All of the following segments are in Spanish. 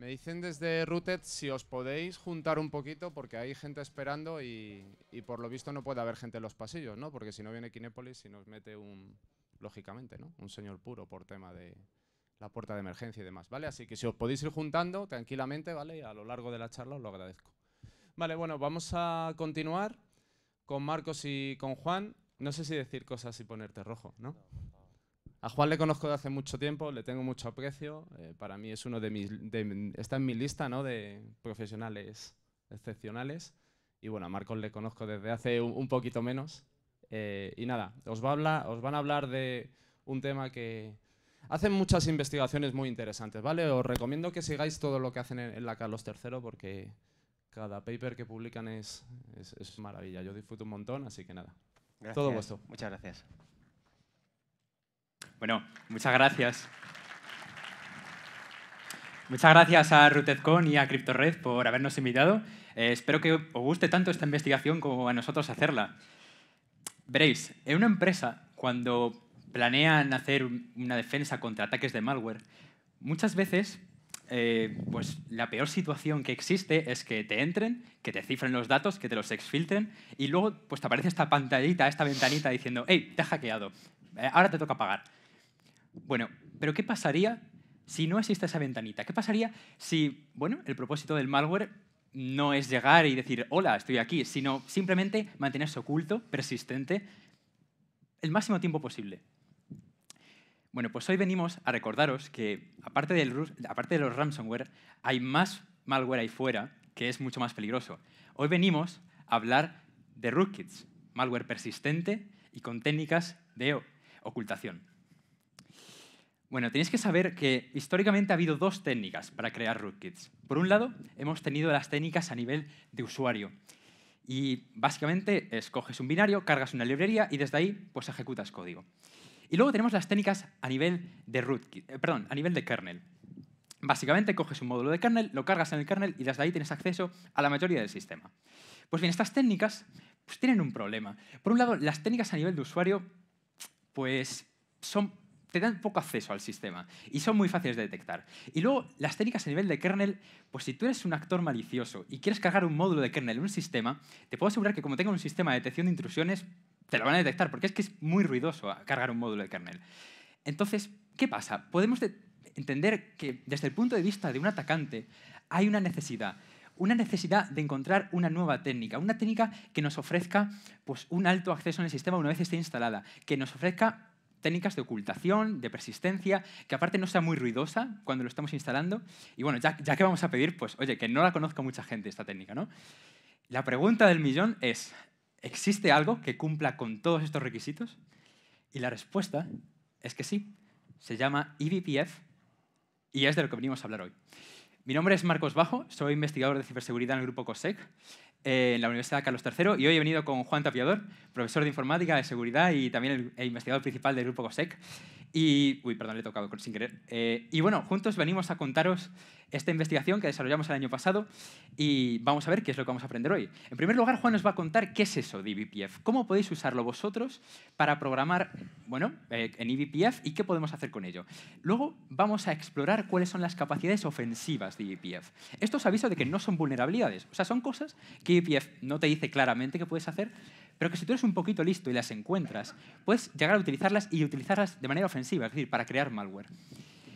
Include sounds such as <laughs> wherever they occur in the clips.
Me dicen desde Rooted si os podéis juntar un poquito porque hay gente esperando y, por lo visto no puede haber gente en los pasillos, ¿no? Porque si no viene Kinépolis y nos mete un, lógicamente, ¿no? Un señor puro por tema de la puerta de emergencia y demás, ¿vale? Así que si os podéis ir juntando tranquilamente, ¿vale? Y a lo largo de la charla os lo agradezco. Vale, bueno, vamos a continuar con Marcos y con Juan. No sé si decir cosas y ponerte rojo, ¿no? no a Juan le conozco de hace mucho tiempo, le tengo mucho aprecio. Eh, para mí es uno de mis. está en mi lista ¿no? de profesionales excepcionales. Y bueno, a Marcos le conozco desde hace un, poquito menos. Eh, y nada, os, va a hablar, os van a hablar de un tema que. Hacen muchas investigaciones muy interesantes, ¿vale? Os recomiendo que sigáis todo lo que hacen en, la Carlos III porque cada paper que publican es, es, es maravilla. Yo disfruto un montón, así que nada. Gracias. Todo vuestro. Muchas gracias. Bueno, muchas gracias. Muchas gracias a RutedCon y a CryptoRed por habernos invitado. Eh, espero que os guste tanto esta investigación como a nosotros hacerla. Veréis, en una empresa, cuando planean hacer una defensa contra ataques de malware, muchas veces eh, pues la peor situación que existe es que te entren, que te cifren los datos, que te los exfiltren y luego pues, te aparece esta pantallita, esta ventanita diciendo, hey, te ha hackeado, eh, ahora te toca pagar. Bueno, pero ¿qué pasaría si no existe esa ventanita? ¿Qué pasaría si, bueno, el propósito del malware no es llegar y decir, hola, estoy aquí, sino simplemente mantenerse oculto, persistente, el máximo tiempo posible? Bueno, pues hoy venimos a recordaros que, aparte, aparte de los ransomware, hay más malware ahí fuera que es mucho más peligroso. Hoy venimos a hablar de rootkits, malware persistente y con técnicas de ocultación. Bueno, tenéis que saber que históricamente ha habido dos técnicas para crear rootkits. Por un lado, hemos tenido las técnicas a nivel de usuario. Y básicamente escoges un binario, cargas una librería y desde ahí pues ejecutas código. Y luego tenemos las técnicas a nivel de rootkit, eh, perdón, a nivel de kernel. Básicamente coges un módulo de kernel, lo cargas en el kernel y desde ahí tienes acceso a la mayoría del sistema. Pues bien, estas técnicas pues, tienen un problema. Por un lado, las técnicas a nivel de usuario pues son te dan poco acceso al sistema y son muy fáciles de detectar. Y luego, las técnicas a nivel de kernel, pues si tú eres un actor malicioso y quieres cargar un módulo de kernel en un sistema, te puedo asegurar que como tenga un sistema de detección de intrusiones, te lo van a detectar, porque es que es muy ruidoso cargar un módulo de kernel. Entonces, ¿qué pasa? Podemos entender que desde el punto de vista de un atacante hay una necesidad una necesidad de encontrar una nueva técnica, una técnica que nos ofrezca pues, un alto acceso en el sistema una vez esté instalada, que nos ofrezca técnicas de ocultación, de persistencia, que aparte no sea muy ruidosa cuando lo estamos instalando. Y bueno, ya, que vamos a pedir, pues oye, que no la conozca mucha gente esta técnica, ¿no? La pregunta del millón es, ¿existe algo que cumpla con todos estos requisitos? Y la respuesta es que sí. Se llama eBPF y es de lo que venimos a hablar hoy. Mi nombre es Marcos Bajo, soy investigador de ciberseguridad en el grupo COSEC eh, en la Universidad Carlos III y hoy he venido con Juan Tapiador, profesor de informática, de seguridad y también el, e investigador principal del grupo COSEC. Y, perdón, le he sin querer. Eh, y bueno, juntos venimos a contaros esta investigación que desarrollamos el año pasado y vamos a ver qué es lo que vamos a aprender hoy. En primer lugar, Juan nos va a contar qué es eso de eBPF, cómo podéis usarlo vosotros para programar bueno, eh, en eBPF y qué podemos hacer con ello. Luego vamos a explorar cuáles son las capacidades ofensivas de eBPF. Esto os aviso de que no son vulnerabilidades, o sea, son cosas que eBPF no te dice claramente que puedes hacer, pero que si tú eres un poquito listo y las encuentras, puedes llegar a utilizarlas y utilizarlas de manera ofensiva, es decir, para crear malware.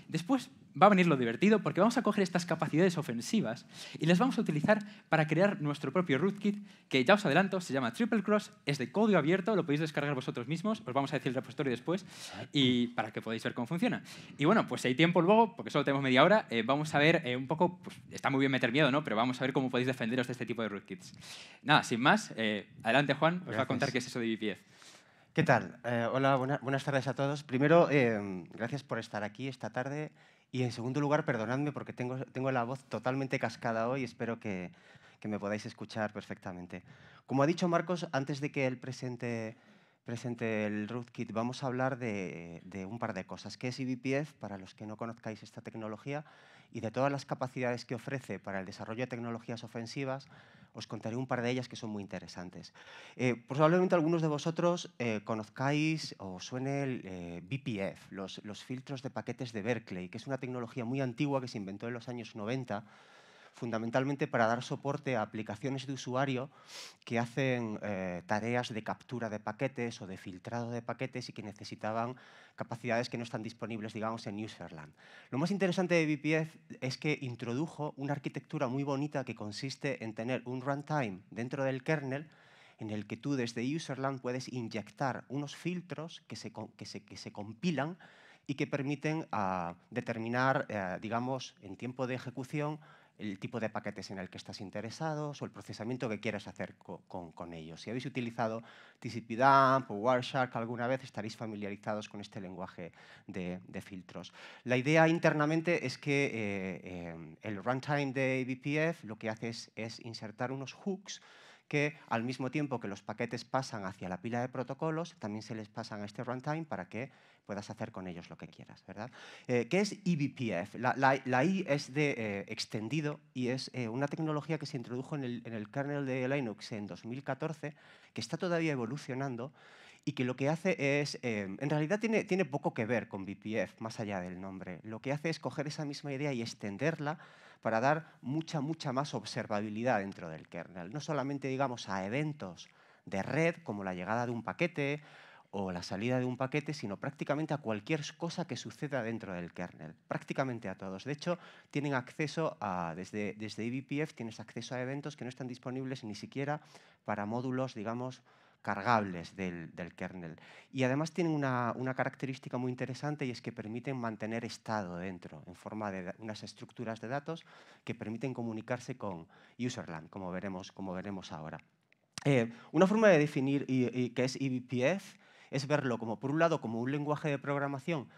Después va a venir lo divertido porque vamos a coger estas capacidades ofensivas y las vamos a utilizar para crear nuestro propio rootkit, que ya os adelanto, se llama Triple Cross, es de código abierto, lo podéis descargar vosotros mismos, os vamos a decir el repositorio después y para que podáis ver cómo funciona. Y bueno, pues si hay tiempo luego, porque solo tenemos media hora, eh, vamos a ver eh, un poco, pues, está muy bien meter miedo, ¿no? Pero vamos a ver cómo podéis defenderos de este tipo de rootkits. Nada, sin más, eh, adelante Juan, os va a contar qué es eso de VPF. ¿Qué tal? Eh, hola, buenas tardes a todos. Primero, em, gracias por estar aquí esta tarde. Y en segundo lugar, perdonadme porque tengo, tengo la voz totalmente cascada hoy. Espero que, que, me podáis escuchar perfectamente. Como ha dicho Marcos, antes de que él presente, presente el Rootkit, vamos a hablar de, de un par de cosas. ¿Qué es eBPF, para los que no conozcáis esta tecnología? Y de todas las capacidades que ofrece para el desarrollo de tecnologías ofensivas os contaré un par de ellas que son muy interesantes. Eh, probablemente algunos de vosotros eh, conozcáis o suene el eh, BPF, los, los filtros de paquetes de Berkeley, que es una tecnología muy antigua que se inventó en los años 90 fundamentalmente para dar soporte a aplicaciones de usuario que hacen eh, tareas de captura de paquetes o de filtrado de paquetes y que necesitaban capacidades que no están disponibles, digamos, en Userland. Lo más interesante de BPF es que introdujo una arquitectura muy bonita que consiste en tener un runtime dentro del kernel en el que tú desde Userland puedes inyectar unos filtros que se, que se, compilan y que permiten ah, determinar, eh, digamos, en tiempo de ejecución, el tipo de paquetes en el que estás interesados o el procesamiento que quieras hacer con, ellos. Si habéis utilizado TCP/dump o Wireshark alguna vez, estaréis familiarizados con este lenguaje de, filtros. La idea internamente es que eh, eh, el runtime de e BPF lo que hace es insertar unos hooks que al mismo tiempo que los paquetes pasan hacia la pila de protocolos, también se les pasan a este runtime para que puedas hacer con ellos lo que quieras, ¿verdad? Eh, ¿Qué es eBPF? La, la, I es de eh, extendido y es eh, una tecnología que se introdujo en el, kernel de Linux en 2014, que está todavía evolucionando y que lo que hace es, eh, en realidad tiene, tiene poco que ver con BPF, más allá del nombre. Lo que hace es coger esa misma idea y extenderla para dar mucha, mucha más observabilidad dentro del kernel. No solamente, digamos, a eventos de red, como la llegada de un paquete, o la salida de un paquete, sino prácticamente a cualquier cosa que suceda dentro del kernel, prácticamente a todos. De hecho, tienen acceso a, desde, desde eBPF tienes acceso a eventos que no están disponibles ni siquiera para módulos, digamos, cargables del, kernel. Y además tienen una, característica muy interesante y es que permiten mantener estado dentro, en forma de unas estructuras de datos que permiten comunicarse con userland, como veremos, como veremos ahora. Eh, una forma de definir y, que es eBPF es verlo como, por un lado, como un lenguaje de programación.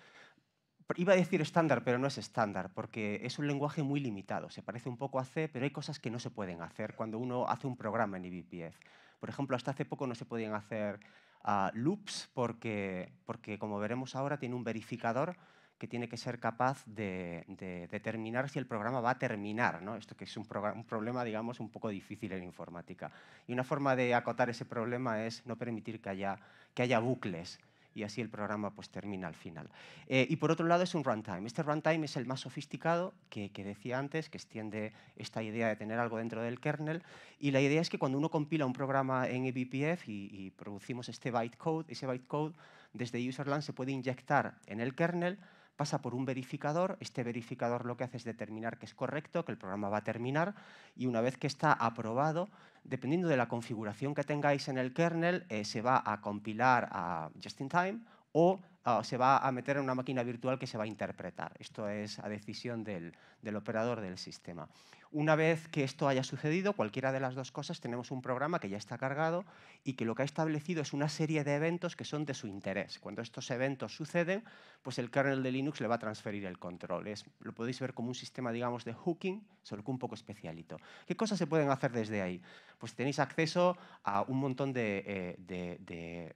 Iba a decir estándar, pero no es estándar, porque es un lenguaje muy limitado. Se parece un poco a C, pero hay cosas que no se pueden hacer cuando uno hace un programa en eBPF. Por ejemplo, hasta hace poco no se podían hacer ah, loops porque, como veremos ahora, tiene un verificador que tiene que ser capaz de, determinar si el programa va a terminar, ¿no? Esto que es un, problema, digamos, un poco difícil en informática. Y una forma de acotar ese problema es no permitir que haya, que haya bucles y así el programa pues, termina al final. Eh, y por otro lado es un runtime. Este runtime es el más sofisticado que, decía antes, que extiende esta idea de tener algo dentro del kernel. Y la idea es que cuando uno compila un programa en eBPF y, y producimos este bytecode, ese bytecode desde userland se puede inyectar en el kernel pasa por un verificador, este verificador lo que hace es determinar que es correcto, que el programa va a terminar y una vez que está aprobado, dependiendo de la configuración que tengáis en el kernel, eh, se va a compilar a just-in-time o Ah, se va a meter en una máquina virtual que se va a interpretar. Esto es a decisión del, del operador del sistema. Una vez que esto haya sucedido, cualquiera de las dos cosas, tenemos un programa que ya está cargado y que lo que ha establecido es una serie de eventos que son de su interés. Cuando estos eventos suceden, pues el kernel de Linux le va a transferir el control. Es, lo podéis ver como un sistema, digamos, de hooking, solo que un poco especialito. ¿Qué cosas se pueden hacer desde ahí? Pues tenéis acceso a un montón de, eh, de,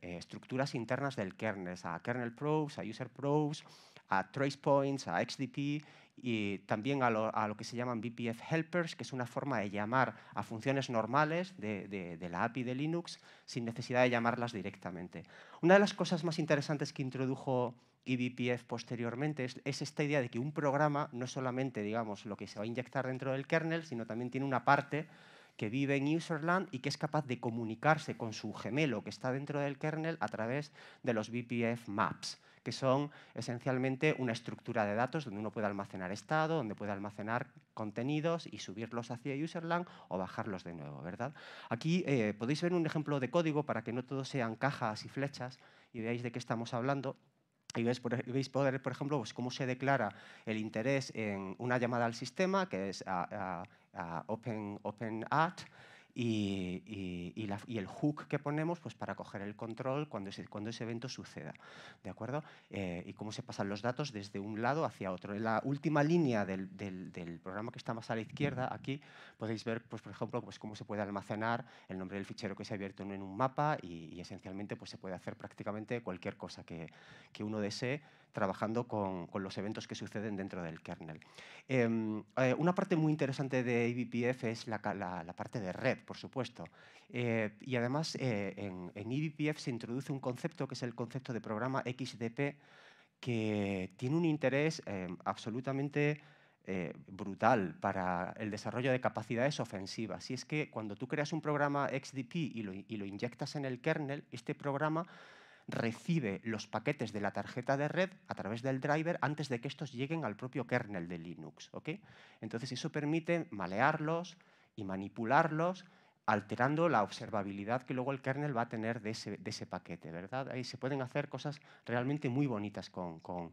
eh, estructuras internas del kernel, a kernel a user probes, a trace points, a XDP y también a lo, que se llaman BPF helpers, que es una forma de llamar a funciones normales de, la API de Linux sin necesidad de llamarlas directamente. Una de las cosas más interesantes que introdujo eBPF posteriormente es, es, esta idea de que un programa no es solamente digamos, lo que se va a inyectar dentro del kernel, sino también tiene una parte que vive en userland y que es capaz de comunicarse con su gemelo que está dentro del kernel a través de los BPF maps, que son esencialmente una estructura de datos donde uno puede almacenar estado, donde puede almacenar contenidos y subirlos hacia userland o bajarlos de nuevo, ¿verdad? Aquí eh, podéis ver un ejemplo de código para que no todos sean cajas y flechas y veáis de qué estamos hablando. Y veis, poder, por ejemplo, pues cómo se declara el interés en una llamada al sistema, que es a, Open, Open y, el hook que ponemos pues, para coger el control cuando ese, cuando ese evento suceda. ¿De acuerdo? Eh, y cómo se pasan los datos desde un lado hacia otro. En la última línea del, programa que está más a la izquierda, aquí podéis ver, pues, por ejemplo, pues, cómo se puede almacenar el nombre del fichero que se ha abierto en un mapa y, esencialmente pues, se puede hacer prácticamente cualquier cosa que, que uno desee trabajando con, los eventos que suceden dentro del kernel. Em, eh, una parte muy interesante de eBPF es la, parte de red, por supuesto. Eh, y además eh, en, en eBPF se introduce un concepto que es el concepto de programa XDP que tiene un interés em, absolutamente... brutal para el desarrollo de capacidades ofensivas. Y es que cuando tú creas un programa XDP y lo inyectas en el kernel, este programa recibe los paquetes de la tarjeta de red a través del driver antes de que estos lleguen al propio kernel de Linux. ¿ok? Entonces eso permite malearlos y manipularlos alterando la observabilidad que luego el kernel va a tener de ese, paquete, ¿verdad? Ahí se pueden hacer cosas realmente muy bonitas con, con,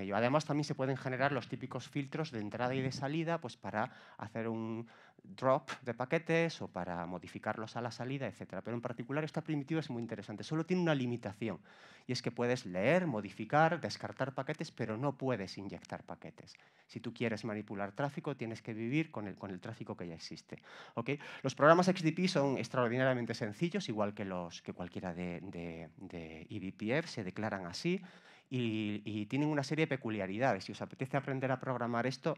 ello. Además, también se pueden generar los típicos filtros de entrada y de salida pues, para hacer un, drop de paquetes o para modificarlos a la salida, etc. Pero en particular esta primitiva es muy interesante. Solo tiene una limitación y es que puedes leer, modificar, descartar paquetes, pero no puedes inyectar paquetes. Si tú quieres manipular tráfico, tienes que vivir con el, con el tráfico que ya existe. ¿okay? Los programas XDP son extraordinariamente sencillos, igual que, los, que cualquiera de, de, e se declaran así. y, tienen una serie de peculiaridades. Si os apetece aprender a programar esto,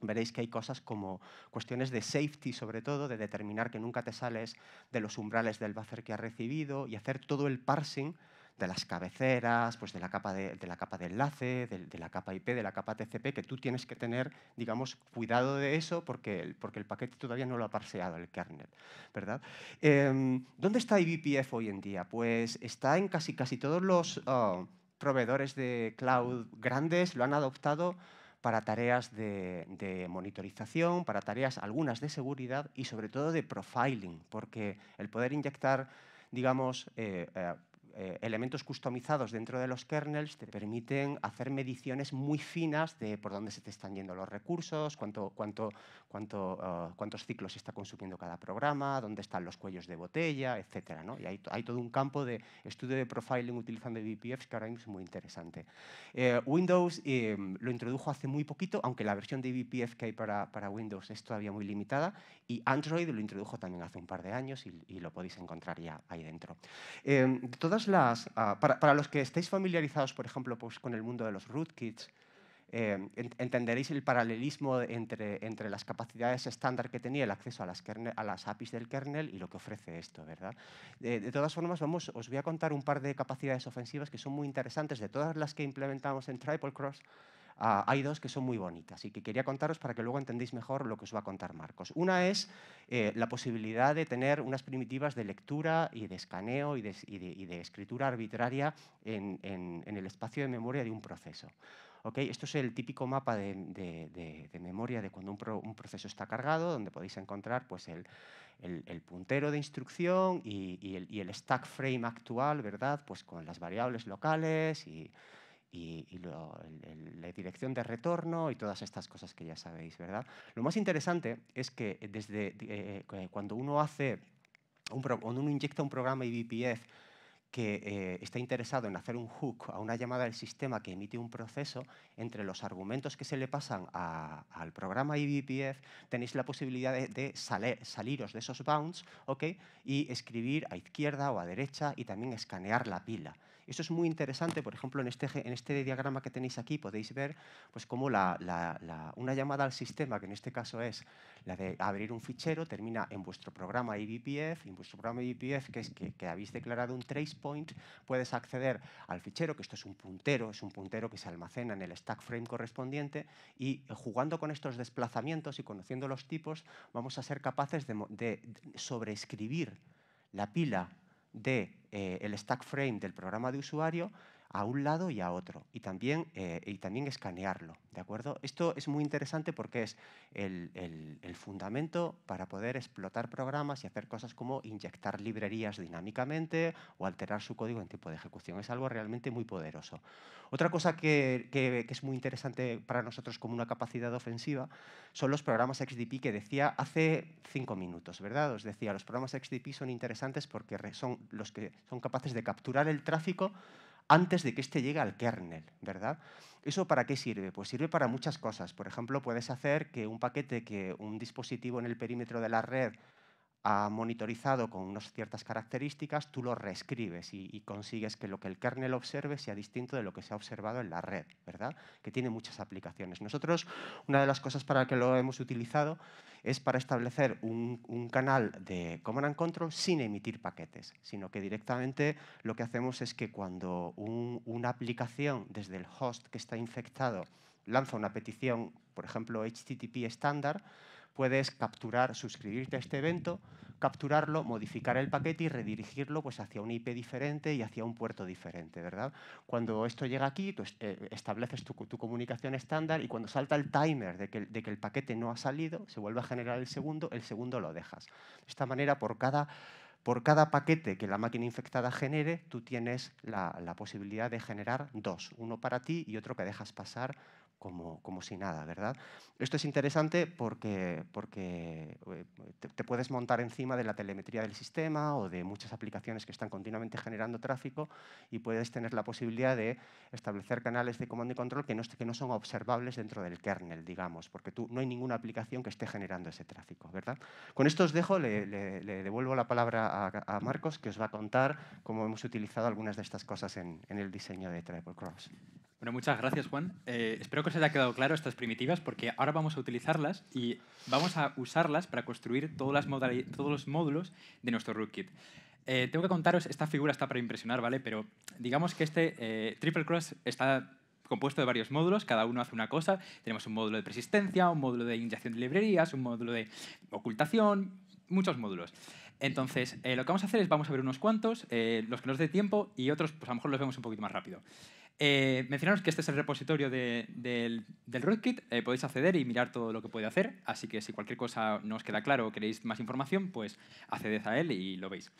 veréis que hay cosas como cuestiones de safety, sobre todo, de determinar que nunca te sales de los umbrales del buffer que has recibido y hacer todo el parsing de las cabeceras, pues de la capa de, la capa de enlace, de, la capa IP, de la capa TCP, que tú tienes que tener, digamos, cuidado de eso porque el, porque el paquete todavía no lo ha parseado el kernel, ¿verdad? Em, ¿Dónde está IBPF hoy en día? Pues está en casi, casi todos los ah, proveedores de cloud grandes, lo han adoptado para tareas de, monitorización, para tareas algunas de seguridad y sobre todo de profiling, porque el poder inyectar digamos, eh, eh, eh, elementos customizados dentro de los kernels te permiten hacer mediciones muy finas de por dónde se te están yendo los recursos, cuánto, cuánto, cuánto, ah, cuántos ciclos está consumiendo cada programa, dónde están los cuellos de botella, etc. Y hay, todo un campo de estudio de profiling utilizando BPFs que ahora mismo es muy interesante. Eh, Windows eh, lo introdujo hace muy poquito, aunque la versión de BPF que hay para, Windows es todavía muy limitada, y Android lo introdujo también hace un par de años y, lo podéis encontrar ya ahí dentro. de todas las, ah, para, los que estéis familiarizados, por ejemplo, pues, con el mundo de los rootkits, eh, entenderéis el paralelismo entre, entre las capacidades estándar que tenía el acceso a las, a las APIs del kernel y lo que ofrece esto, ¿verdad? de todas formas, vamos, os voy a contar un par de capacidades ofensivas que son muy interesantes, de todas las que implementamos en Triple Cross, Ah, hay dos que son muy bonitas y que quería contaros para que luego entendéis mejor lo que os va a contar Marcos. Una es eh, la posibilidad de tener unas primitivas de lectura y de escaneo y de, escritura arbitraria en, el espacio de memoria de un proceso. Okay, esto es el típico mapa de, memoria de cuando un, proceso está cargado, donde podéis encontrar pues, el, puntero de instrucción y, el, y, el, stack frame actual, ¿verdad? Pues con las variables locales y y, la dirección de retorno y todas estas cosas que ya sabéis, ¿verdad? Lo más interesante es que desde eh, eh, cuando uno hace, cuando uno inyecta un programa IBpf que eh, está interesado en hacer un hook a una llamada del sistema que emite un proceso, entre los argumentos que se le pasan al programa IBpf tenéis la posibilidad de, saliros de esos bounds y escribir a izquierda o a derecha y también escanear la pila. Esto es muy interesante, por ejemplo, en este, en este diagrama que tenéis aquí podéis ver pues, cómo una llamada al sistema, que en este caso es la de abrir un fichero, termina en vuestro programa eBPF, en vuestro programa IBPF, que, es, que, habéis declarado un trace point, puedes acceder al fichero, que esto es un puntero, es un puntero que se almacena en el stack frame correspondiente y eh, jugando con estos desplazamientos y conociendo los tipos, vamos a ser capaces de, de sobreescribir la pila del de, eh, el stack frame del programa de usuario a un lado y a otro y también, eh, y también escanearlo. ¿de acuerdo? Esto es muy interesante porque es el, fundamento para poder explotar programas y hacer cosas como inyectar librerías dinámicamente o alterar su código en tiempo de ejecución. Es algo realmente muy poderoso. Otra cosa que, que es muy interesante para nosotros como una capacidad ofensiva son los programas XDP que decía hace cinco minutos, ¿verdad? Os decía, los programas XDP son interesantes porque son los que son capaces de capturar el tráfico antes de que éste llegue al kernel, ¿verdad? ¿Eso para qué sirve? Pues sirve para muchas cosas. Por ejemplo, puedes hacer que un paquete que un dispositivo en el perímetro de la red ha monitorizado con unas ciertas características, tú lo reescribes y, consigues que lo que el kernel observe sea distinto de lo que se ha observado en la red, ¿verdad? Que tiene muchas aplicaciones. Nosotros, una de las cosas para que lo hemos utilizado es para establecer un, canal de command and control sin emitir paquetes, sino que directamente lo que hacemos es que cuando una aplicación desde el host que está infectado lanza una petición, por ejemplo, HTTP estándar, puedes capturar, suscribirte a este evento, capturarlo, modificar el paquete y redirigirlo pues, hacia un IP diferente y hacia un puerto diferente. ¿verdad? Cuando esto llega aquí, eh, estableces tu, comunicación estándar y cuando salta el timer de que, el paquete no ha salido, se vuelve a generar el segundo, el segundo lo dejas. De esta manera, por cada por cada paquete que la máquina infectada genere, tú tienes la, la, posibilidad de generar dos, uno para ti y otro que dejas pasar como, como si nada, ¿verdad? Esto es interesante porque, porque eh, te, puedes montar encima de la telemetría del sistema o de muchas aplicaciones que están continuamente generando tráfico y puedes tener la posibilidad de establecer canales de comando y control que no, que no son observables dentro del kernel, digamos, porque tú, no hay ninguna aplicación que esté generando ese tráfico, ¿verdad? Con esto os dejo, le, devuelvo la palabra a, Marcos, que os va a contar cómo hemos utilizado algunas de estas cosas en, en el diseño de Triple Cross. Bueno, muchas gracias, Juan. Eh, espero que os haya quedado claro estas primitivas porque ahora vamos a utilizarlas y vamos a usarlas para construir todos los módulos de nuestro rootkit. Eh, tengo que contaros, esta figura está para impresionar, ¿vale? Pero digamos que este eh, Triple Cross está compuesto de varios módulos, cada uno hace una cosa. Tenemos un módulo de persistencia, un módulo de inyección de librerías, un módulo de ocultación, muchos módulos. Entonces, lo que vamos a hacer es vamos a ver unos cuantos, los que nos dé tiempo y otros, pues a lo mejor los vemos un poquito más rápido. Eh, mencionaros que este es el repositorio del, rootkit, eh, podéis acceder y mirar todo lo que puede hacer, así que si cualquier cosa no os queda claro o queréis más información, pues acceded a él y lo veis.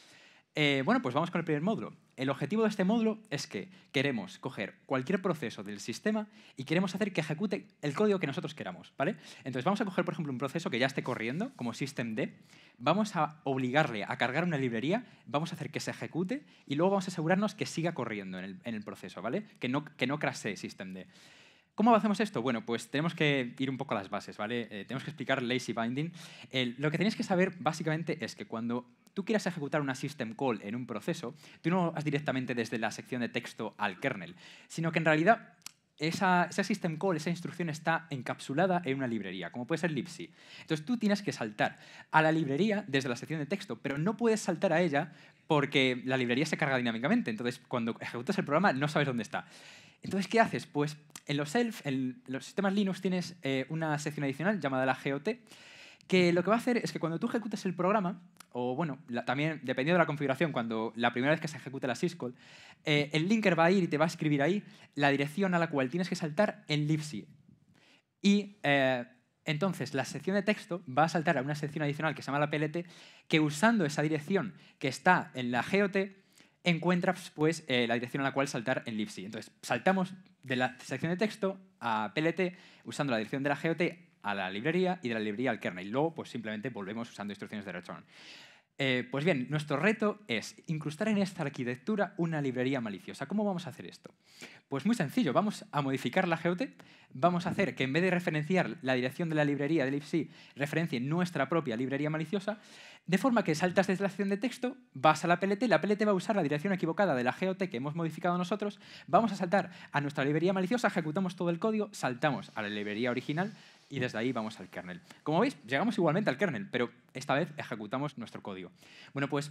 Eh, bueno, pues vamos con el primer módulo. El objetivo de este módulo es que queremos coger cualquier proceso del sistema y queremos hacer que ejecute el código que nosotros queramos, ¿vale? Entonces vamos a coger, por ejemplo, un proceso que ya esté corriendo, como systemd, vamos a obligarle a cargar una librería, vamos a hacer que se ejecute y luego vamos a asegurarnos que siga corriendo en el, proceso, ¿vale? Que no, que no crasee systemd. ¿Cómo hacemos esto? Bueno, pues tenemos que ir un poco a las bases, ¿vale? Eh, tenemos que explicar lazy binding. lo que tenéis que saber básicamente es que cuando tú quieras ejecutar una system call en un proceso, tú no vas directamente desde la sección de texto al kernel, sino que en realidad esa, system call, esa instrucción está encapsulada en una librería, como puede ser Libc. Entonces tú tienes que saltar a la librería desde la sección de texto, pero no puedes saltar a ella porque la librería se carga dinámicamente. Entonces cuando ejecutas el programa no sabes dónde está. Entonces, ¿qué haces? Pues en los self, en los sistemas Linux tienes eh, una sección adicional llamada la GOT, que lo que va a hacer es que cuando tú ejecutes el programa, o bueno, también dependiendo de la configuración, cuando la primera vez que se ejecute la syscall, eh, el linker va a ir y te va a escribir ahí la dirección a la cual tienes que saltar en libc. Y eh, entonces la sección de texto va a saltar a una sección adicional que se llama la PLT, que usando esa dirección que está en la GOT, encuentras pues, eh, la dirección a la cual saltar en libc. Entonces saltamos de la sección de texto a PLT usando la dirección de la GOT a la librería y de la librería al kernel. luego, pues simplemente volvemos usando instrucciones de return. Eh, pues bien, nuestro reto es incrustar en esta arquitectura una librería maliciosa. ¿Cómo vamos a hacer esto? Pues muy sencillo, vamos a modificar la GOT, vamos a hacer que en vez de referenciar la dirección de la librería del libc, referencie nuestra propia librería maliciosa, de forma que saltas desde la sección de texto, vas a la PLT, la PLT va a usar la dirección equivocada de la GOT que hemos modificado nosotros, vamos a saltar a nuestra librería maliciosa, ejecutamos todo el código, saltamos a la librería original, y desde ahí vamos al kernel. Como veis, llegamos igualmente al kernel, pero esta vez ejecutamos nuestro código. Bueno, pues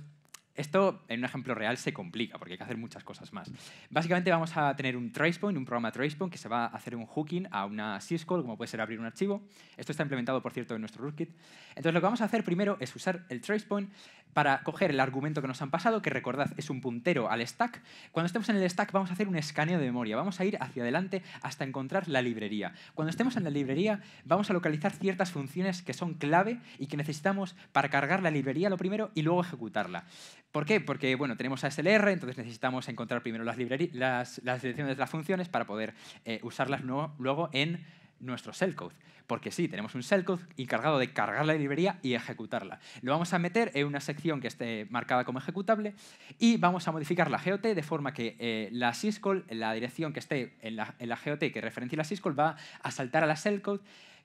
esto, en un ejemplo real, se complica porque hay que hacer muchas cosas más. Básicamente vamos a tener un tracepoint, un programa tracepoint que se va a hacer un hooking a una syscall, como puede ser abrir un archivo. Esto está implementado, por cierto, en nuestro rootkit. Entonces lo que vamos a hacer primero es usar el tracepoint para coger el argumento que nos han pasado, que recordad es un puntero al stack. Cuando estemos en el stack vamos a hacer un escaneo de memoria. Vamos a ir hacia adelante hasta encontrar la librería. Cuando estemos en la librería vamos a localizar ciertas funciones que son clave y que necesitamos para cargar la librería lo primero y luego ejecutarla. ¿Por qué? Porque bueno, tenemos a SLR, entonces necesitamos encontrar primero las, las, las direcciones de las funciones para poder eh, usarlas luego en nuestro shellcode. Porque sí, tenemos un shellcode encargado de cargar la librería y ejecutarla. Lo vamos a meter en una sección que esté marcada como ejecutable y vamos a modificar la GOT de forma que eh, la syscall, la dirección que esté en la, en GOT que referencia la syscall, va a saltar a la shellcode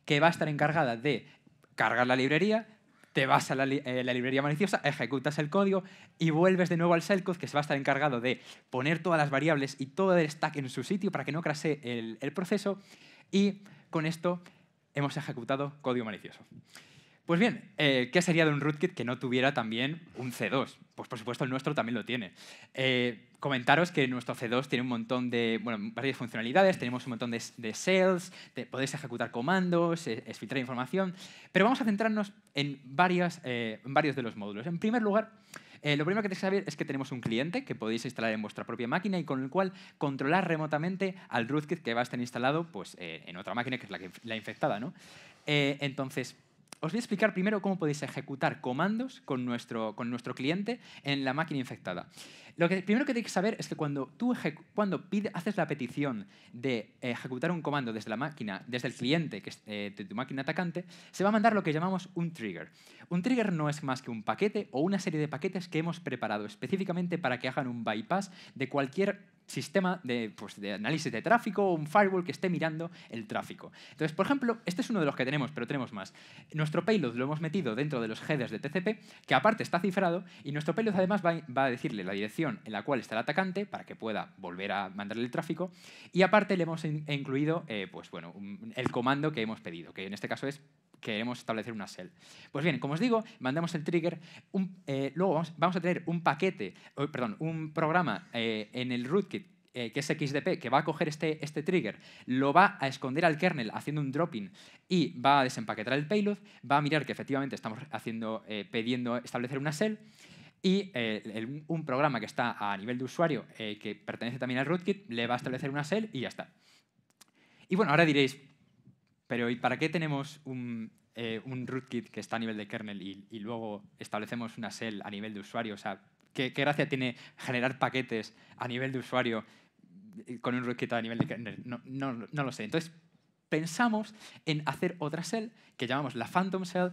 que va a estar encargada de cargar la librería, te vas a eh, la, librería maliciosa, ejecutas el código y vuelves de nuevo al shellcode que se va a estar encargado de poner todas las variables y todo el stack en su sitio para que no crase el proceso y con esto hemos ejecutado código malicioso. Pues bien, eh, ¿qué sería de un rootkit que no tuviera también un C2? Pues por supuesto el nuestro también lo tiene. Eh, comentaros que nuestro C2 tiene un montón de, varias funcionalidades, tenemos un montón de, sales, podéis ejecutar comandos, eh, filtrar información, pero vamos a centrarnos en, varios de los módulos. En primer lugar, lo primero que tenéis que saber es que tenemos un cliente que podéis instalar en vuestra propia máquina y con el cual controlar remotamente al rootkit que va a estar instalado pues, en otra máquina que es la, que, infectada. ¿no? entonces, os voy a explicar primero cómo podéis ejecutar comandos con nuestro, con nuestro cliente en la máquina infectada. Lo que primero que tenéis que saber es que cuando tú cuando haces la petición de ejecutar un comando desde la máquina, desde el cliente que es, eh, de tu máquina atacante, se va a mandar lo que llamamos un trigger. Un trigger no es más que un paquete o una serie de paquetes que hemos preparado específicamente para que hagan un bypass de cualquier sistema pues, de, análisis de tráfico, o un firewall que esté mirando el tráfico. Entonces, por ejemplo, este es uno de los que tenemos, pero tenemos más. Nuestro payload lo hemos metido dentro de los headers de TCP, que aparte está cifrado, y nuestro payload además va, a decirle la dirección en la cual está el atacante para que pueda volver a mandarle el tráfico, y aparte le hemos incluido eh, pues, bueno, el comando que hemos pedido, que en este caso es queremos establecer una shell. Pues bien, como os digo, mandamos el trigger, eh, luego vamos, a tener un paquete, oh, perdón, un programa eh, en el rootkit eh, que es XDP, que va a coger este, este trigger, lo va a esconder al kernel haciendo un dropping y va a desempaquetar el payload, va a mirar que efectivamente estamos haciendo, pidiendo establecer una shell y un programa que está a nivel de usuario, que pertenece también al rootkit, le va a establecer una shell y ya está. Y bueno, ahora diréis, pero ¿y para qué tenemos eh, un, rootkit que está a nivel de kernel y, luego establecemos una shell a nivel de usuario? O sea, ¿qué, gracia tiene generar paquetes a nivel de usuario eh, con un rootkit a nivel de kernel? No, no lo sé. Entonces, pensamos en hacer otra shell que llamamos la Phantom Shell,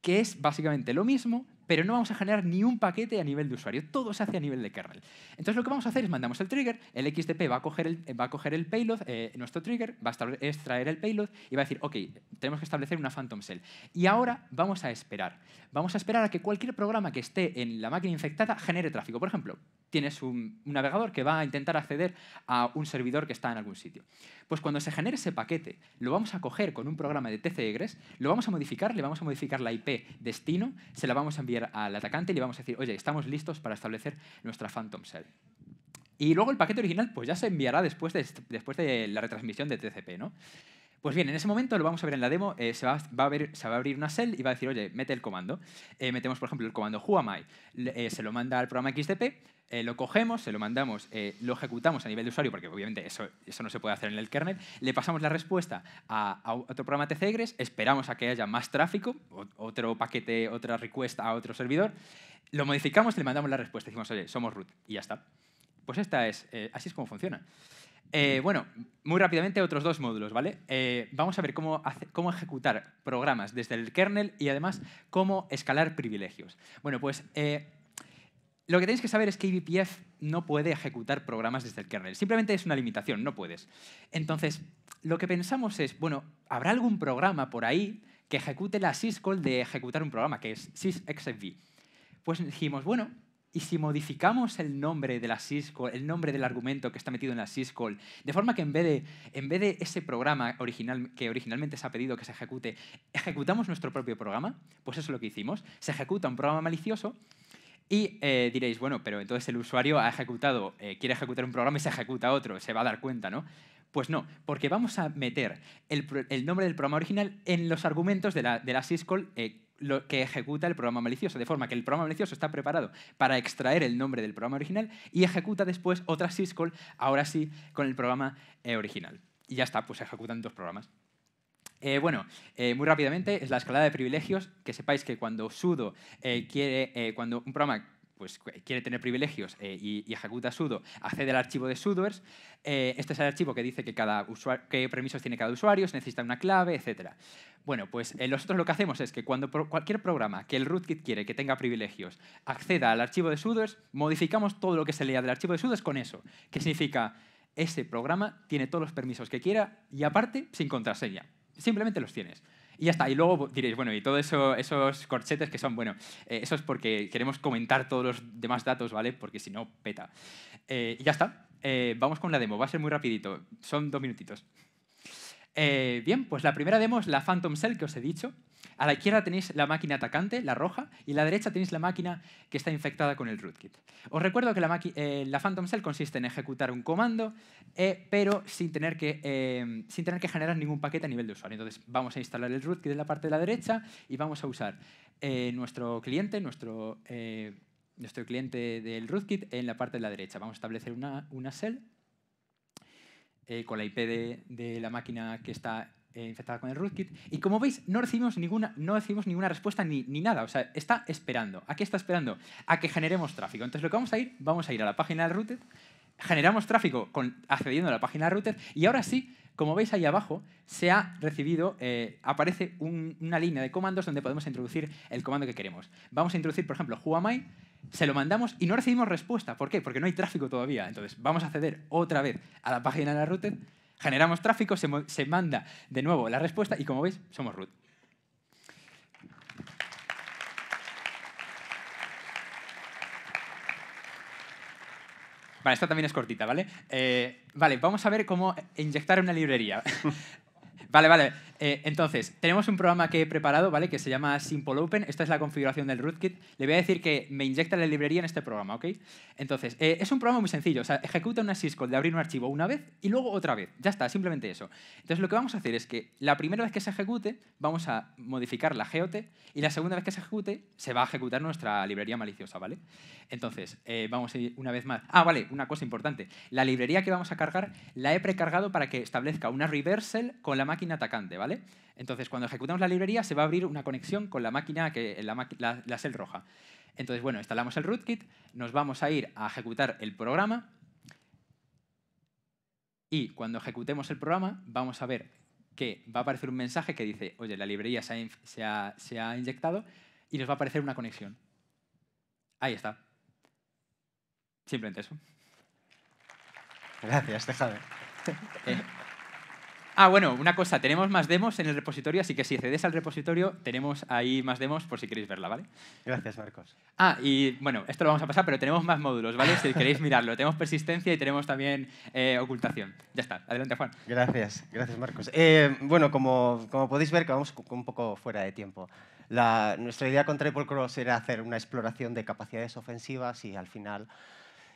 que es básicamente lo mismo, pero no vamos a generar ni un paquete a nivel de usuario. Todo se hace a nivel de kernel. Entonces lo que vamos a hacer es mandamos el trigger, el XDP va a coger el, va a el payload, eh, nuestro trigger, va a extraer el payload y va a decir, ok, tenemos que establecer una phantom cell. Y ahora vamos a esperar. Vamos a esperar a que cualquier programa que esté en la máquina infectada genere tráfico. Por ejemplo, tienes un, navegador que va a intentar acceder a un servidor que está en algún sitio. Pues cuando se genere ese paquete, lo vamos a coger con un programa de TC-Egress, lo vamos a modificar, le vamos a modificar la IP destino, se la vamos a enviar al atacante y le vamos a decir, oye, estamos listos para establecer nuestra Phantom Cell. Y luego el paquete original pues ya se enviará después de, después de la retransmisión de TCP, ¿no? Pues bien, en ese momento, lo vamos a ver en la demo, eh, se, va, a abrir, una cell y va a decir, oye, mete el comando. Eh, metemos, por ejemplo, el comando whoami, eh, se lo manda al programa XDP, lo cogemos, se lo mandamos, lo ejecutamos a nivel de usuario, porque obviamente eso, no se puede hacer en el kernel, le pasamos la respuesta a, otro programa TCEGRES, esperamos a que haya más tráfico, otro paquete, otra request a otro servidor, lo modificamos, y le mandamos la respuesta, decimos, oye, somos root, y ya está. Pues esta es, así es como funciona. Eh, bueno, muy rápidamente otros dos módulos, ¿vale? Eh, vamos a ver cómo, cómo, ejecutar programas desde el kernel y además cómo escalar privilegios. Bueno, pues eh, lo que tenéis que saber es que IBPF no puede ejecutar programas desde el kernel. Simplemente es una limitación, no puedes. Entonces, lo que pensamos es, bueno, ¿habrá algún programa por ahí que ejecute la syscall de ejecutar un programa, que es sysxfv? Pues dijimos, bueno, y si modificamos el nombre de la syscall, el nombre del argumento que está metido en la syscall, de forma que en vez de, en vez de ese programa original, que originalmente se ha pedido que se ejecute, ejecutamos nuestro propio programa, pues eso es lo que hicimos. Se ejecuta un programa malicioso y eh, diréis, bueno, pero entonces el usuario ha ejecutado, eh, quiere ejecutar un programa y se ejecuta otro, se va a dar cuenta, ¿no? Pues no, porque vamos a meter el, nombre del programa original en los argumentos de la, syscall eh, que ejecuta el programa malicioso, de forma que el programa malicioso está preparado para extraer el nombre del programa original y ejecuta después otra syscall, ahora sí, con el programa eh, original. Y ya está, pues se ejecutan dos programas. Eh, bueno, muy rápidamente, es la escalada de privilegios. Que sepáis que cuando sudo quiere, cuando un programa pues, quiere tener privilegios eh, y, ejecuta sudo, accede al archivo de sudoers. Eh, este es el archivo que dice que cada qué permisos tiene cada usuario, necesita una clave, etc. Bueno, pues eh, nosotros lo que hacemos es que cuando cualquier programa que el rootkit quiere que tenga privilegios acceda al archivo de sudoers, modificamos todo lo que se lea del archivo de sudoers con eso, que significa ese programa tiene todos los permisos que quiera y aparte sin contraseña. Simplemente los tienes. Y ya está. Y luego diréis, bueno, y todos eso, esos corchetes que son, bueno, eh, eso es porque queremos comentar todos los demás datos, ¿vale? Porque si no, peta. Eh, y ya está. Eh, vamos con la demo. Va a ser muy rapidito. Son dos minutitos. bien, pues la primera demo es la Phantom Cell que os he dicho. A la izquierda tenéis la máquina atacante, la roja, y a la derecha tenéis la máquina que está infectada con el rootkit. Os recuerdo que la, eh, Phantom Cell consiste en ejecutar un comando, eh, pero sin tener, que, eh, sin tener que generar ningún paquete a nivel de usuario. Entonces vamos a instalar el rootkit en la parte de la derecha y vamos a usar nuestro cliente, nuestro, nuestro cliente del rootkit en la parte de la derecha. Vamos a establecer una, una con la IP de, de la máquina que está eh, infectada con el rootkit. Y como veis, no recibimos ninguna, no recibimos ninguna respuesta ni, nada. O sea, está esperando. ¿A está esperando? A que generemos tráfico. Entonces lo que vamos a ir, vamos a ir a la página del router, generamos tráfico con, accediendo a la página del router y ahora sí, como veis ahí abajo, se ha recibido, eh, aparece una línea de comandos donde podemos introducir el comando que queremos. Vamos a introducir, por ejemplo, Huamai, se lo mandamos y no recibimos respuesta. ¿Por qué? Porque no hay tráfico todavía. Entonces vamos a acceder otra vez a la página de la router generamos tráfico, se, manda de nuevo la respuesta y como veis, somos root. Vale, esta también es cortita, ¿vale? Eh, vale, vamos a ver cómo inyectar una librería. <laughs> Vale, vale. Eh, entonces, tenemos un programa que he preparado, ¿vale? Que se llama Simple Open. Esta es la configuración del rootkit. Le voy a decir que me inyecta la librería en este programa, ¿ok? Entonces, eh, es un programa muy sencillo. O sea, ejecuta una syscall de abrir un archivo una vez y luego otra vez. Ya está, simplemente eso. Entonces, lo que vamos a hacer es que la primera vez que se ejecute, vamos a modificar la GOT y la segunda vez que se ejecute, se va a ejecutar nuestra librería maliciosa, ¿vale? Entonces, eh, vamos a ir una vez más. Ah, vale, una cosa importante. La librería que vamos a cargar la he precargado para que establezca una reversal con la máquina atacante, ¿vale? Entonces, cuando ejecutamos la librería, se va a abrir una conexión con la máquina, que, la, la, la roja. Entonces, bueno, instalamos el rootkit, nos vamos a ir a ejecutar el programa y cuando ejecutemos el programa vamos a ver que va a aparecer un mensaje que dice, oye, la librería se ha, inyectado y nos va a aparecer una conexión. Ahí está. Simplemente eso. Gracias, déjame. Ah, bueno, una cosa, tenemos más demos en el repositorio, así que si accedes al repositorio, tenemos ahí más demos por si queréis verla, ¿vale? Gracias, Marcos. Ah, y bueno, esto lo vamos a pasar, pero tenemos más módulos, ¿vale? Si queréis mirarlo. Tenemos persistencia y tenemos también eh, ocultación. Ya está, adelante, Juan. Gracias, gracias, Marcos. Eh, bueno, como, como podéis ver, que vamos un poco fuera de tiempo. La, nuestra idea con Triple Cross era hacer una exploración de capacidades ofensivas y al final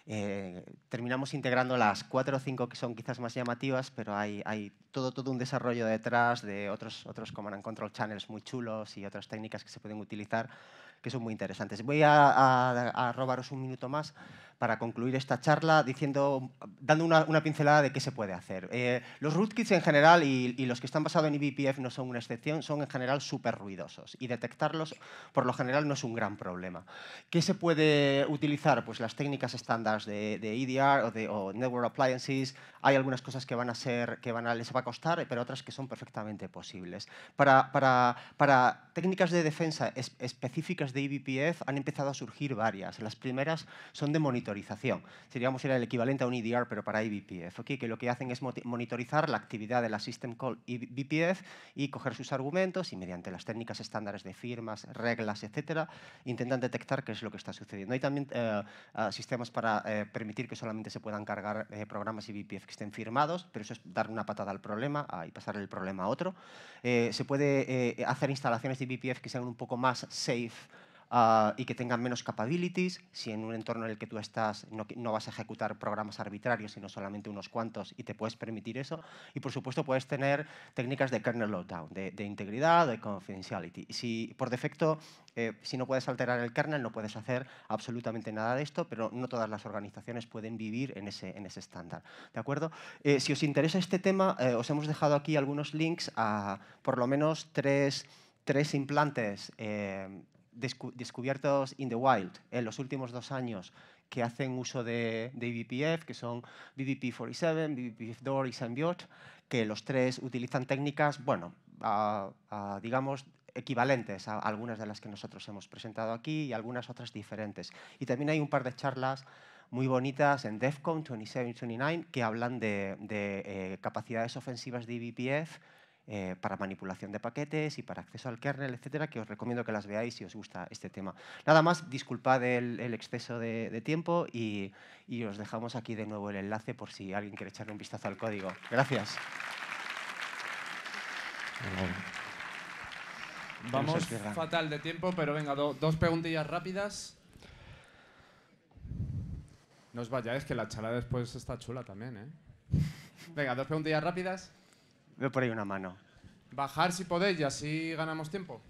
eh, terminamos integrando las cuatro o cinco que son quizás más llamativas, pero hay, todo, todo un desarrollo detrás de otros, otros command and control channels muy chulos y otras técnicas que se pueden utilizar que son muy interesantes. Voy a, robaros un minuto más para concluir esta charla diciendo, dando una, pincelada de qué se puede hacer. Eh, los rootkits en general y, los que están basados en eBPF no son una excepción, son en general súper ruidosos y detectarlos por lo general no es un gran problema. ¿Qué se puede utilizar? Pues las técnicas estándar de, EDR e o de Network Appliances. Hay algunas cosas que van a ser, que van a, les va a costar, eh, pero otras que son perfectamente posibles. Para, para, para técnicas de defensa específicas de eBPF han empezado a surgir varias. Las primeras son de monitorización. Seríamos el equivalente a un EDR, pero para eBPF, que lo que hacen es monitorizar la actividad de la System Call eBPF y coger sus argumentos y mediante las técnicas estándares de firmas, reglas, etcétera, intentan detectar qué es lo que está sucediendo. Hay también eh, ah, sistemas para eh, permitir que solamente se puedan cargar eh, programas eBPF que estén firmados, pero eso es dar una patada al problema y pasar el problema a otro. Eh, se puede hacer instalaciones de eBPF que sean un poco más safe Ah, y que tengan menos capabilities. Si en un entorno en el que tú estás no, vas a ejecutar programas arbitrarios, sino solamente unos cuantos, y te puedes permitir eso. Y por supuesto puedes tener técnicas de kernel lockdown, de, integridad, de confidentiality. Si por defecto, eh, si no puedes alterar el kernel, no puedes hacer absolutamente nada de esto, pero no todas las organizaciones pueden vivir en ese, en ese estándar. ¿De acuerdo? Eh, si os interesa este tema, eh, os hemos dejado aquí algunos links a por lo menos tres, implantes eh, descubiertos in the wild en los últimos dos años que hacen uso de, de que son BBP47, bbpf Door y Symbiote, que los tres utilizan técnicas, bueno, digamos, equivalentes a algunas de las que nosotros hemos presentado aquí y algunas otras diferentes. Y también hay un par de charlas muy bonitas en DEFCON 27 29 que hablan de, eh, capacidades ofensivas de BPF eh, para manipulación de paquetes y para acceso al kernel, etcétera, que os recomiendo que las veáis si os gusta este tema. Nada más, disculpad el, exceso de, tiempo y, y, os dejamos aquí de nuevo el enlace por si alguien quiere echarle un vistazo al código. Gracias. Vamos fatal de tiempo, pero venga, dos preguntillas rápidas. No os vayáis, que la charla después está chula también, ¿eh? Venga, dos preguntillas rápidas por ahí una mano. Bajar si podéis y así ganamos tiempo.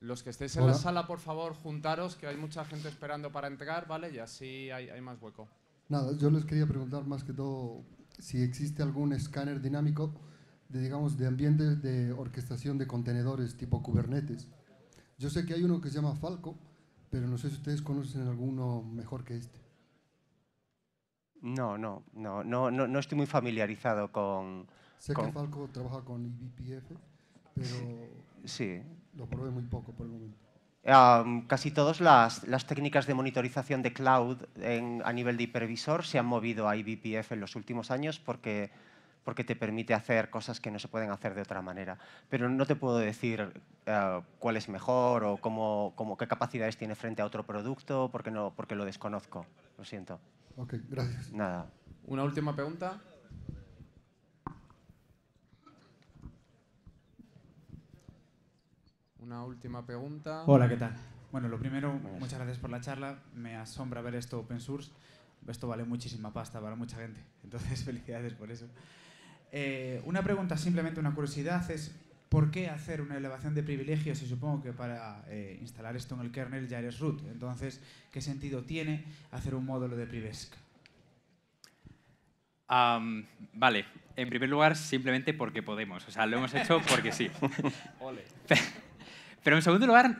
Los que estéis en la sala, por favor, juntaros, que hay mucha gente esperando para entregar, ¿vale? Y así hay, hay, más hueco. Nada, yo les quería preguntar más que todo si existe algún escáner dinámico de, digamos, de ambientes de orquestación de contenedores tipo Kubernetes, yo sé que hay uno que se llama Falco, pero no sé si ustedes conocen alguno mejor que este. No, no, no, no, no, estoy muy familiarizado con... Sé que Falco trabaja con IBPF, pero lo probé muy poco por el momento. casi todas las, las, técnicas de monitorización de cloud a nivel de hipervisor se han movido a IBPF en los últimos años porque porque te permite hacer cosas que no se pueden hacer de otra manera. Pero no te puedo decir eh, cuál es mejor o cómo, cómo, qué capacidades tiene frente a otro producto, porque, no, porque lo desconozco. Lo siento. Ok, gracias. Nada. Una última pregunta. Una última pregunta. Hola, ¿qué tal? Bueno, lo primero, muchas gracias por la charla. Me asombra ver esto open source. Esto vale muchísima pasta para mucha gente. Entonces, <laughs> felicidades por eso. Eh, una pregunta, simplemente una curiosidad, es ¿por qué hacer una elevación de privilegios? Y supongo que para eh, instalar esto en el kernel ya eres root. Entonces, ¿qué sentido tiene hacer un módulo de privesc? vale, en primer lugar, simplemente porque podemos. O sea, lo hemos hecho porque sí. <laughs> Pero en segundo lugar,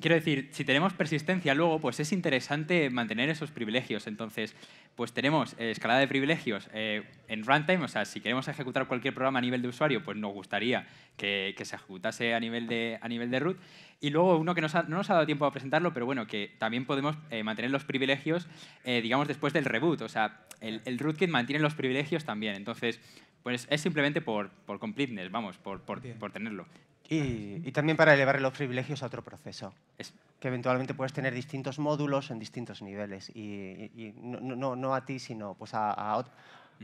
quiero decir, si tenemos persistencia luego, pues es interesante mantener esos privilegios. Entonces, pues tenemos eh, escalada de privilegios eh, en runtime, o sea, si queremos ejecutar cualquier programa a nivel de usuario, pues nos gustaría que, se ejecutase a nivel de, a nivel de root. Y luego uno que no nos ha dado tiempo a presentarlo, pero bueno, que también podemos eh, mantener los privilegios, digamos, después del reboot. O sea, el, rootkit mantiene los privilegios también. Entonces, pues es simplemente por, por completeness, vamos, por, por, por tenerlo. Y, también para elevar los privilegios a otro proceso, es. que eventualmente puedes tener distintos módulos en distintos niveles y, no, a ti, sino pues a,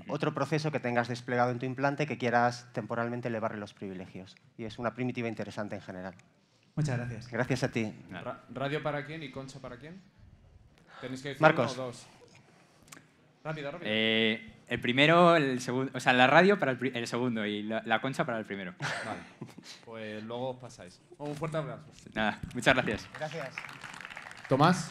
otro, proceso que tengas desplegado en tu implante que quieras temporalmente elevarle los privilegios. Y es una primitiva interesante en general. Muchas gracias. Gracias a ti. ¿Radio para quién y Concha para quién? Tenéis que decir Marcos. Uno o dos. Rápido, rápido. Eh... El primero, el segundo, o sea, la radio para el, segundo y la, la, concha para el primero. Vale. Pues luego os pasáis. Un fuerte abrazo. Nada, muchas gracias. Gracias. Tomás.